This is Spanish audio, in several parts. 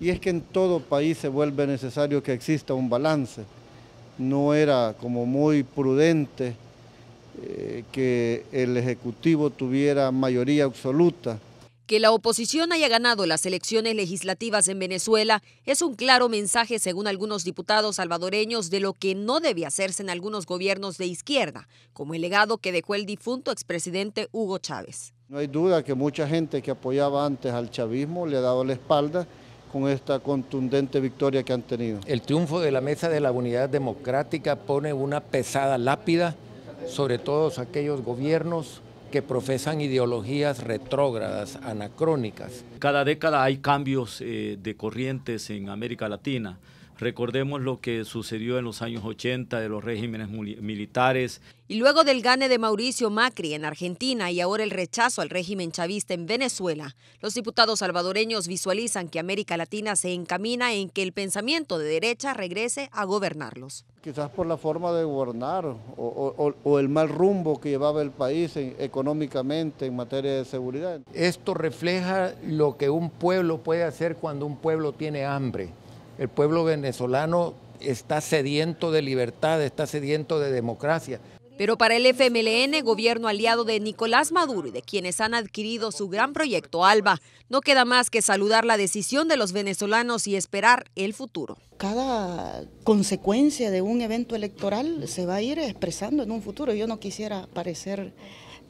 y es que en todo país se vuelve necesario que exista un balance. No era como muy prudente eh, que el Ejecutivo tuviera mayoría absoluta. Que la oposición haya ganado las elecciones legislativas en Venezuela es un claro mensaje, según algunos diputados salvadoreños, de lo que no debe hacerse en algunos gobiernos de izquierda, como el legado que dejó el difunto expresidente Hugo Chávez. No hay duda que mucha gente que apoyaba antes al chavismo le ha dado la espalda con esta contundente victoria que han tenido. El triunfo de la Mesa de la Unidad Democrática pone una pesada lápida sobre todos aquellos gobiernos que profesan ideologías retrógradas, anacrónicas. Cada década hay cambios eh, de corrientes en América Latina. Recordemos lo que sucedió en los años 80 de los regímenes militares. Y luego del gane de Mauricio Macri en Argentina y ahora el rechazo al régimen chavista en Venezuela, los diputados salvadoreños visualizan que América Latina se encamina en que el pensamiento de derecha regrese a gobernarlos. Quizás por la forma de gobernar o, el mal rumbo que llevaba el país económicamente en materia de seguridad. Esto refleja lo que un pueblo puede hacer cuando un pueblo tiene hambre el pueblo venezolano está sediento de libertad, está sediento de democracia. Pero para el FMLN, gobierno aliado de Nicolás Maduro y de quienes han adquirido su gran proyecto ALBA, no queda más que saludar la decisión de los venezolanos y esperar el futuro. Cada consecuencia de un evento electoral se va a ir expresando en un futuro. Yo no quisiera parecer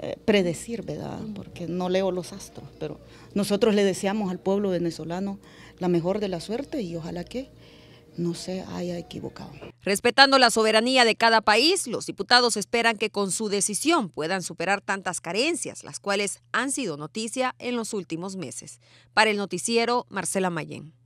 eh, predecir, ¿verdad? Porque no leo los astros, pero nosotros le deseamos al pueblo venezolano la mejor de la suerte y ojalá que no se haya equivocado. Respetando la soberanía de cada país, los diputados esperan que con su decisión puedan superar tantas carencias, las cuales han sido noticia en los últimos meses. Para el noticiero, Marcela Mayén.